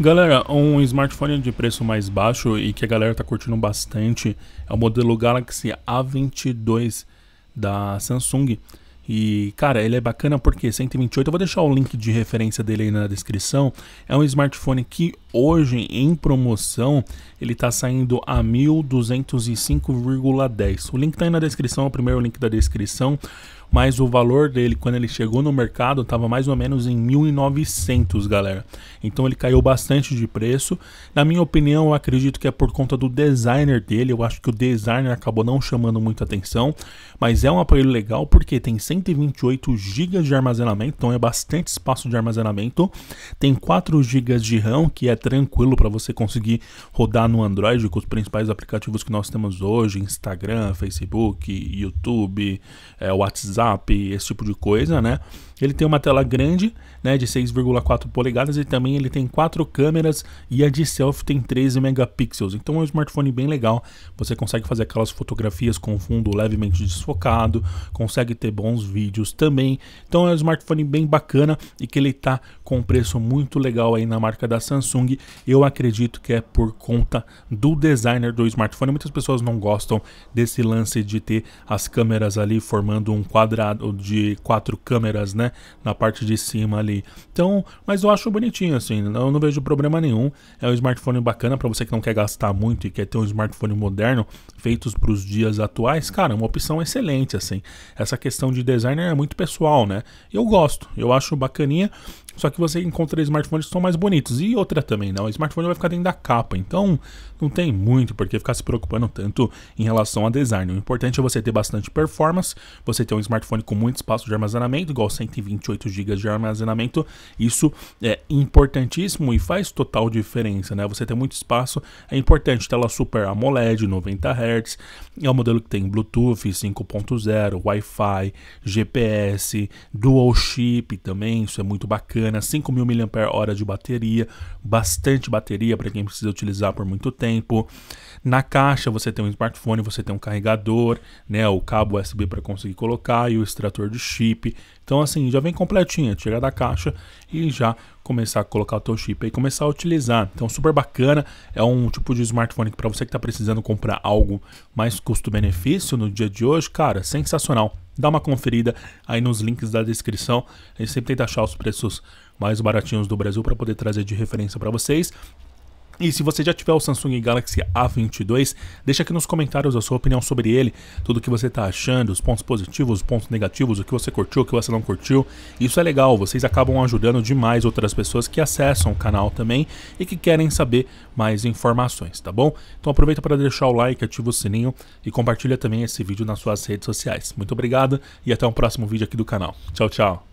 Galera, um smartphone de preço mais baixo e que a galera tá curtindo bastante é o modelo Galaxy A22 da Samsung. E, cara, ele é bacana porque 128, eu vou deixar o link de referência dele aí na descrição. É um smartphone que hoje em promoção, ele tá saindo a 1205,10. O link tá aí na descrição, é o primeiro link da descrição mas o valor dele quando ele chegou no mercado estava mais ou menos em 1.900, galera. Então ele caiu bastante de preço. Na minha opinião, eu acredito que é por conta do designer dele. Eu acho que o designer acabou não chamando muita atenção, mas é um aparelho legal porque tem 128 GB de armazenamento, então é bastante espaço de armazenamento. Tem 4 GB de RAM, que é tranquilo para você conseguir rodar no Android com os principais aplicativos que nós temos hoje, Instagram, Facebook, YouTube, é, WhatsApp WhatsApp, esse tipo de coisa, né? Ele tem uma tela grande, né, de 6,4 polegadas e também ele tem quatro câmeras e a de selfie tem 13 megapixels. Então é um smartphone bem legal. Você consegue fazer aquelas fotografias com fundo levemente desfocado, consegue ter bons vídeos também. Então é um smartphone bem bacana e que ele tá com um preço muito legal aí na marca da Samsung. Eu acredito que é por conta do designer do smartphone. Muitas pessoas não gostam desse lance de ter as câmeras ali formando um quadro quadrado de quatro câmeras, né, na parte de cima ali. Então, mas eu acho bonitinho assim, eu não vejo problema nenhum. É um smartphone bacana para você que não quer gastar muito e quer ter um smartphone moderno, feitos para os dias atuais, cara, é uma opção excelente assim. Essa questão de designer é muito pessoal, né? Eu gosto, eu acho bacaninha só que você encontra smartphones que são mais bonitos. E outra também, não. Né? O smartphone vai ficar dentro da capa. Então, não tem muito porque ficar se preocupando tanto em relação a design. O importante é você ter bastante performance, você ter um smartphone com muito espaço de armazenamento, igual 128 GB de armazenamento. Isso é importantíssimo e faz total diferença, né? Você ter muito espaço é importante. Tela Super AMOLED, 90 Hz, é um modelo que tem Bluetooth 5.0, Wi-Fi, GPS, Dual Chip também. Isso é muito bacana bacana, 5 mil mAh de bateria, bastante bateria para quem precisa utilizar por muito tempo. Na caixa você tem um smartphone, você tem um carregador, né, o cabo USB para conseguir colocar e o extrator de chip. Então assim, já vem completinha, tira da caixa e já começar a colocar o teu chip e começar a utilizar. Então, super bacana, é um tipo de smartphone que para você que está precisando comprar algo mais custo-benefício no dia de hoje, cara, sensacional. Dá uma conferida aí nos links da descrição. A gente sempre tenta achar os preços mais baratinhos do Brasil para poder trazer de referência para vocês. E se você já tiver o Samsung Galaxy A22, deixa aqui nos comentários a sua opinião sobre ele, tudo o que você está achando, os pontos positivos, os pontos negativos, o que você curtiu, o que você não curtiu. Isso é legal, vocês acabam ajudando demais outras pessoas que acessam o canal também e que querem saber mais informações, tá bom? Então aproveita para deixar o like, ativa o sininho e compartilha também esse vídeo nas suas redes sociais. Muito obrigado e até o um próximo vídeo aqui do canal. Tchau, tchau.